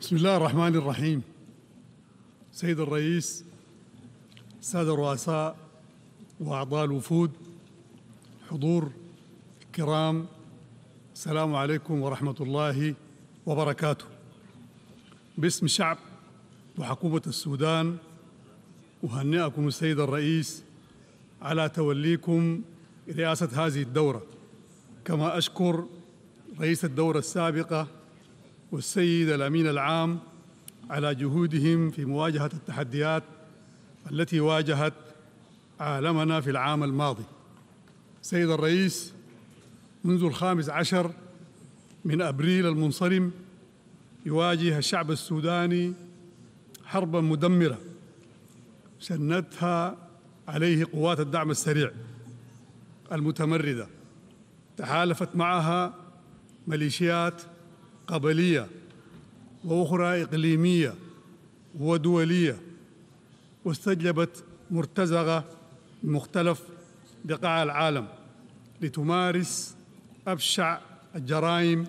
بسم الله الرحمن الرحيم سيد الرئيس سادة الرؤساء وأعضاء الوفود حضور كرام السلام عليكم ورحمة الله وبركاته باسم شعب وحكومة السودان أهنئكم السيد الرئيس على توليكم رئاسة هذه الدورة كما أشكر رئيس الدورة السابقة والسيد الأمين العام على جهودهم في مواجهة التحديات التي واجهت عالمنا في العام الماضي سيد الرئيس منذ الخامس عشر من أبريل المنصرم يواجه الشعب السوداني حربا مدمرة شنتها عليه قوات الدعم السريع المتمردة تحالفت معها ميليشيات قبليه واخرى اقليميه ودوليه واستجلبت مرتزقه مختلف بقاع العالم لتمارس ابشع الجرائم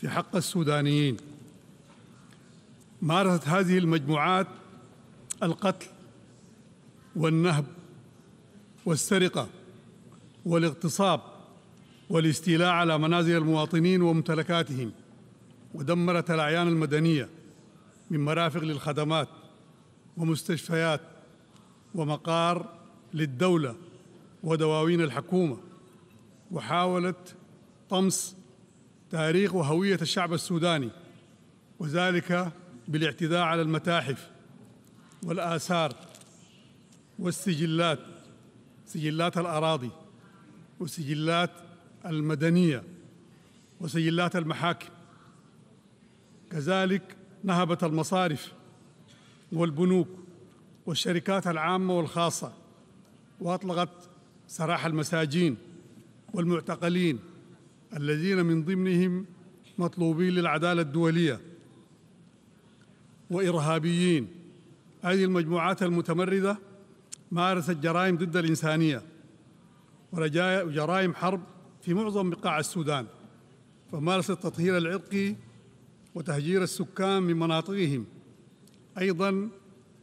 في حق السودانيين مارست هذه المجموعات القتل والنهب والسرقه والاغتصاب والاستيلاء على منازل المواطنين وممتلكاتهم ودمرت الأعيان المدنية من مرافق للخدمات ومستشفيات ومقار للدولة ودواوين الحكومة وحاولت طمس تاريخ وهوية الشعب السوداني وذلك بالاعتداء على المتاحف والآثار والسجلات سجلات الأراضي وسجلات المدنية وسجلات المحاكم كذلك نهبت المصارف والبنوك والشركات العامة والخاصة وأطلقت سراح المساجين والمعتقلين الذين من ضمنهم مطلوبين للعدالة الدولية وإرهابيين هذه المجموعات المتمردة مارست جرائم ضد الإنسانية وجرائم حرب في معظم بقاع السودان فمارست التطهير العرقي وتهجير السكان من مناطقهم ايضا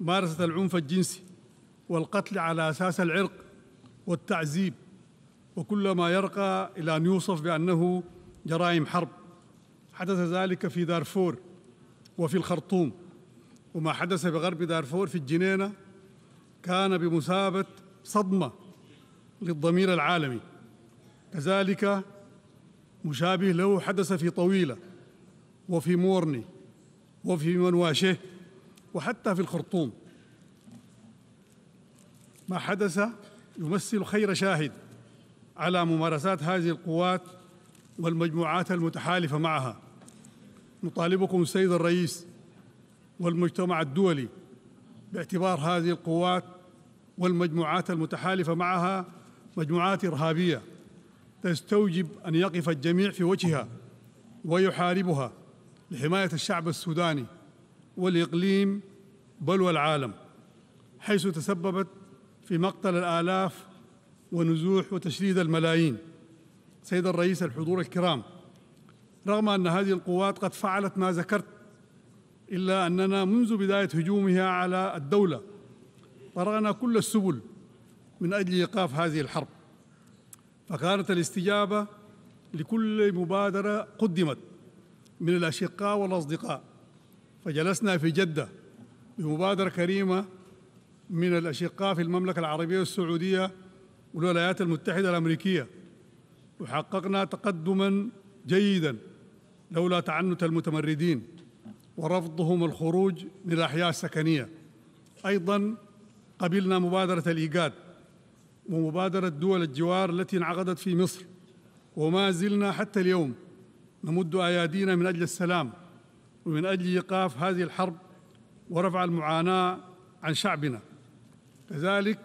ممارسه العنف الجنسي والقتل على اساس العرق والتعذيب وكل ما يرقى الى ان يوصف بانه جرائم حرب حدث ذلك في دارفور وفي الخرطوم وما حدث بغرب دارفور في الجنينه كان بمثابه صدمه للضمير العالمي كذلك مشابه له حدث في طويله وفي مورني وفي منواشه وحتى في الخرطوم ما حدث يمثل خير شاهد على ممارسات هذه القوات والمجموعات المتحالفه معها نطالبكم السيد الرئيس والمجتمع الدولي باعتبار هذه القوات والمجموعات المتحالفه معها مجموعات ارهابيه تستوجب ان يقف الجميع في وجهها ويحاربها لحماية الشعب السوداني والإقليم بل والعالم حيث تسببت في مقتل الآلاف ونزوح وتشريد الملايين سيد الرئيس الحضور الكرام رغم أن هذه القوات قد فعلت ما ذكرت إلا أننا منذ بداية هجومها على الدولة طرأنا كل السبل من أجل إيقاف هذه الحرب فكانت الاستجابة لكل مبادرة قدمت من الأشقاء والأصدقاء فجلسنا في جدة بمبادرة كريمة من الأشقاء في المملكة العربية السعودية والولايات المتحدة الأمريكية وحققنا تقدما جيدا لولا تعنت المتمردين ورفضهم الخروج من الأحياء السكنية أيضا قبلنا مبادرة الإيجاد ومبادرة دول الجوار التي انعقدت في مصر وما زلنا حتى اليوم نمد ايادينا من اجل السلام ومن اجل ايقاف هذه الحرب ورفع المعاناه عن شعبنا كذلك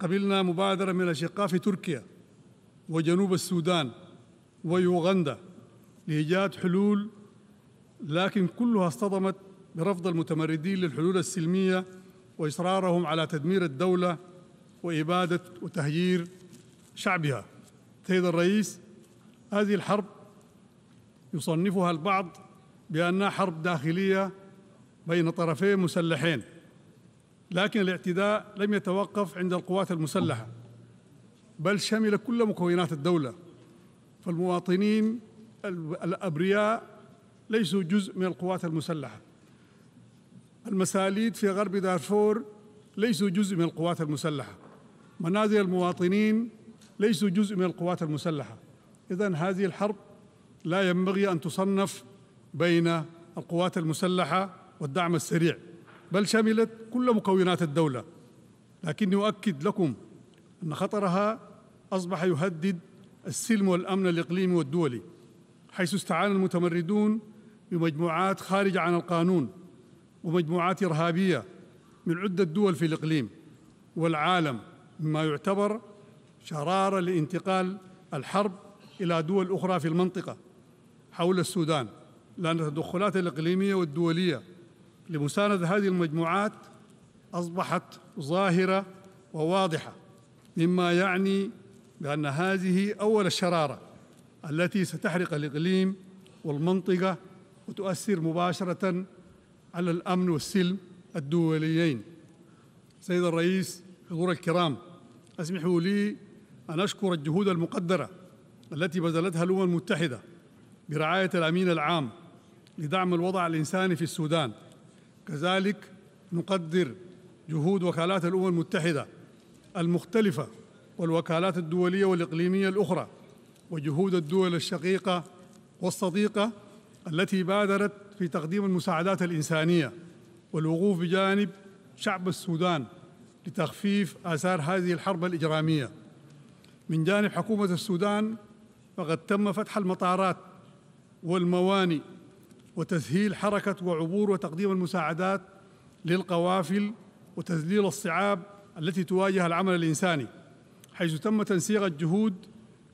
قبلنا مبادره من الاشقاء في تركيا وجنوب السودان ويوغندا لايجاد حلول لكن كلها اصطدمت برفض المتمردين للحلول السلميه واصرارهم على تدمير الدوله واباده وتهجير شعبها سيد الرئيس هذه الحرب يصنفها البعض بانها حرب داخليه بين طرفين مسلحين لكن الاعتداء لم يتوقف عند القوات المسلحه بل شمل كل مكونات الدوله فالمواطنين الابرياء ليسوا جزء من القوات المسلحه المساليد في غرب دارفور ليسوا جزء من القوات المسلحه منازل المواطنين ليسوا جزء من القوات المسلحه اذا هذه الحرب لا ينبغي ان تصنف بين القوات المسلحه والدعم السريع بل شملت كل مكونات الدوله لكني اؤكد لكم ان خطرها اصبح يهدد السلم والامن الاقليمي والدولي حيث استعان المتمردون بمجموعات خارجه عن القانون ومجموعات ارهابيه من عده دول في الاقليم والعالم مما يعتبر شراره لانتقال الحرب الى دول اخرى في المنطقه حول السودان لأن التدخلات الإقليمية والدولية لمساندة هذه المجموعات أصبحت ظاهرة وواضحة مما يعني بأن هذه أول الشرارة التي ستحرق الإقليم والمنطقة وتؤثر مباشرة على الأمن والسلم الدوليين سيد الرئيس حضور الكرام اسمحوا لي أن أشكر الجهود المقدرة التي بذلتها الأمم المتحدة برعاية الأمين العام لدعم الوضع الإنساني في السودان كذلك نقدر جهود وكالات الأمم المتحدة المختلفة والوكالات الدولية والإقليمية الأخرى وجهود الدول الشقيقة والصديقة التي بادرت في تقديم المساعدات الإنسانية والوقوف بجانب شعب السودان لتخفيف آثار هذه الحرب الإجرامية من جانب حكومة السودان فقد تم فتح المطارات والمواني وتسهيل حركه وعبور وتقديم المساعدات للقوافل وتذليل الصعاب التي تواجه العمل الانساني حيث تم تنسيق الجهود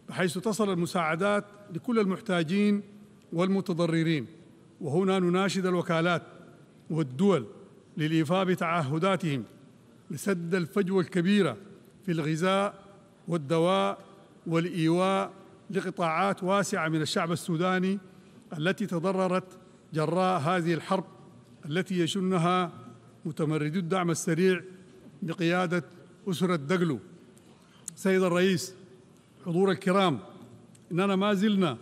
بحيث تصل المساعدات لكل المحتاجين والمتضررين وهنا نناشد الوكالات والدول للايفاء بتعهداتهم لسد الفجوه الكبيره في الغذاء والدواء والايواء لقطاعات واسعه من الشعب السوداني التي تضررت جراء هذه الحرب التي يشنها متمردو الدعم السريع بقيادة أسرة دقلو سيد الرئيس حضور الكرام إننا ما زلنا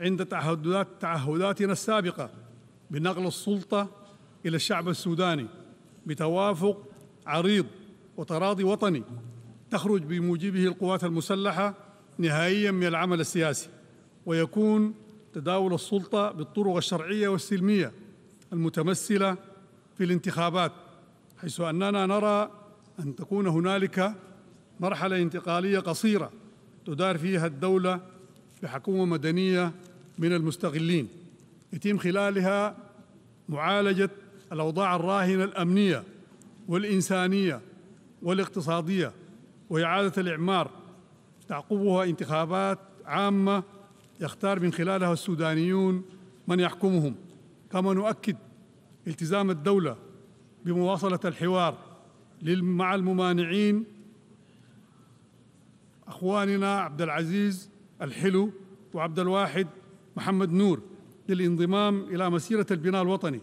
عند تعهدات تعهداتنا السابقة بنقل السلطة إلى الشعب السوداني بتوافق عريض وتراضي وطني تخرج بموجبه القوات المسلحة نهائيا من العمل السياسي ويكون تداول السلطة بالطرق الشرعية والسلمية المتمثلة في الانتخابات حيث أننا نرى أن تكون هنالك مرحلة انتقالية قصيرة تدار فيها الدولة بحكومة مدنية من المستغلين يتم خلالها معالجة الأوضاع الراهنة الأمنية والإنسانية والاقتصادية وإعادة الإعمار تعقبها انتخابات عامة يختار من خلالها السودانيون من يحكمهم كما نؤكد التزام الدولة بمواصلة الحوار مع الممانعين أخواننا عبد العزيز الحلو وعبد الواحد محمد نور للانضمام إلى مسيرة البناء الوطني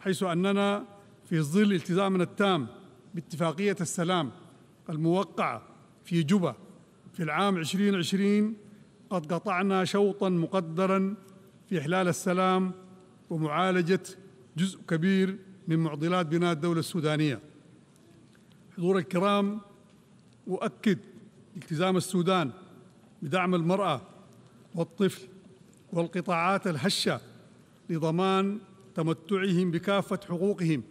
حيث أننا في ظل التزامنا التام باتفاقية السلام الموقعة في جوبا في العام 2020 قد قطعنا شوطا مقدرا في إحلال السلام ومعالجة جزء كبير من معضلات بناء الدولة السودانية حضور الكرام أؤكد التزام السودان بدعم المرأة والطفل والقطاعات الهشة لضمان تمتعهم بكافة حقوقهم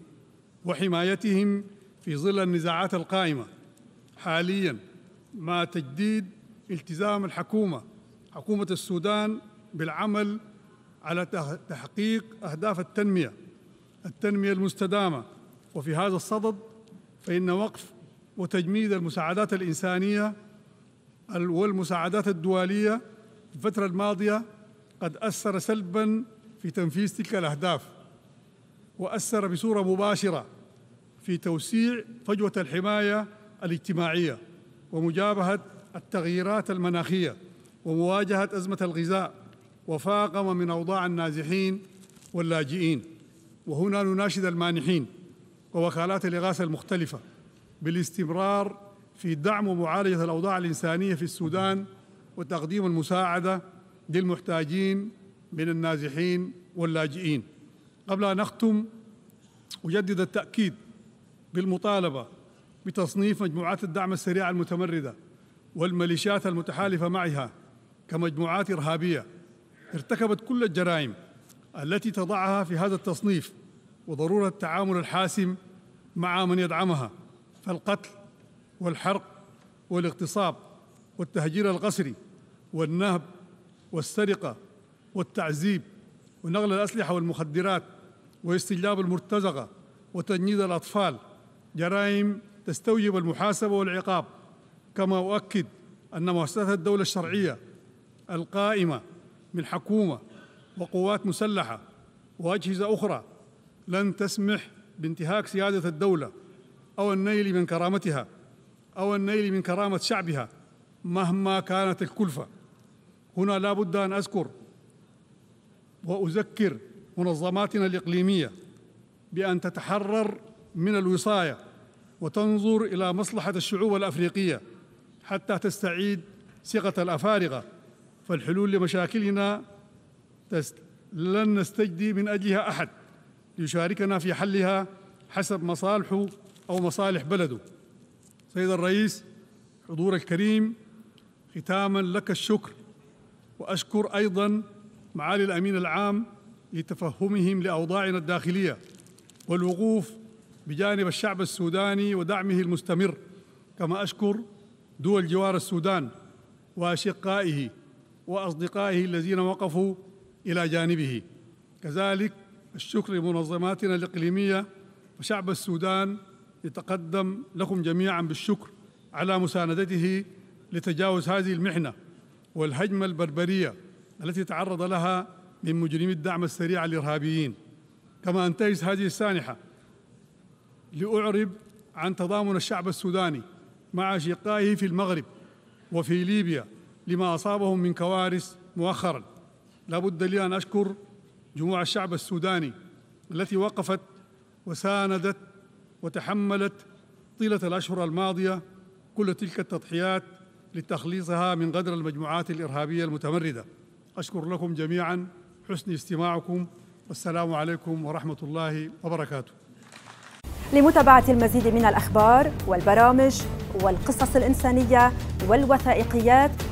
وحمايتهم في ظل النزاعات القائمة حالياً مع تجديد التزام الحكومة حكومة السودان بالعمل على تحقيق أهداف التنمية التنمية المستدامة وفي هذا الصدد فإن وقف وتجميد المساعدات الإنسانية والمساعدات الدولية في الفترة الماضية قد أثر سلباً في تنفيذ تلك الأهداف وأثر بصورة مباشرة في توسيع فجوة الحماية الاجتماعية ومجابهة التغييرات المناخية ومواجهه ازمه الغذاء وفاقم من اوضاع النازحين واللاجئين وهنا نناشد المانحين ووكالات الاغاثه المختلفه بالاستمرار في دعم ومعالجه الاوضاع الانسانيه في السودان وتقديم المساعده للمحتاجين من النازحين واللاجئين قبل ان اختم اجدد التاكيد بالمطالبه بتصنيف مجموعات الدعم السريع المتمرده والميليشيات المتحالفه معها كمجموعات إرهابية ارتكبت كل الجرائم التي تضعها في هذا التصنيف وضرورة التعامل الحاسم مع من يدعمها فالقتل والحرق والاغتصاب والتهجير القسري والنهب والسرقة والتعذيب ونقل الأسلحة والمخدرات واستجلاب المرتزقة وتجنيد الأطفال جرائم تستوجب المحاسبة والعقاب كما أؤكد أن مؤسسات الدولة الشرعية القائمه من حكومه وقوات مسلحه واجهزه اخرى لن تسمح بانتهاك سياده الدوله او النيل من كرامتها او النيل من كرامه شعبها مهما كانت الكلفه هنا لا بد ان اذكر واذكر منظماتنا الاقليميه بان تتحرر من الوصايه وتنظر الى مصلحه الشعوب الافريقيه حتى تستعيد ثقه الافارقه فالحلول لمشاكلنا لن نستجدي من أجلها أحد ليشاركنا في حلها حسب مصالحه أو مصالح بلده سيد الرئيس حضور الكريم ختاما لك الشكر وأشكر أيضا معالي الأمين العام لتفهمهم لأوضاعنا الداخلية والوقوف بجانب الشعب السوداني ودعمه المستمر كما أشكر دول جوار السودان وأشقائه واصدقائه الذين وقفوا الى جانبه كذلك الشكر لمنظماتنا الاقليميه وشعب السودان يتقدم لكم جميعا بالشكر على مساندته لتجاوز هذه المحنه والهجمه البربريه التي تعرض لها من مجرمي الدعم السريع الارهابيين كما انتهز هذه السانحه لاعرب عن تضامن الشعب السوداني مع اشقائه في المغرب وفي ليبيا لما أصابهم من كوارث مؤخرا لا بد لي أن أشكر جموع الشعب السوداني التي وقفت وساندت وتحملت طيلة الأشهر الماضية كل تلك التضحيات لتخليصها من غدر المجموعات الإرهابية المتمردة أشكر لكم جميعا حسن استماعكم والسلام عليكم ورحمة الله وبركاته لمتابعة المزيد من الأخبار والبرامج والقصص الإنسانية والوثائقيات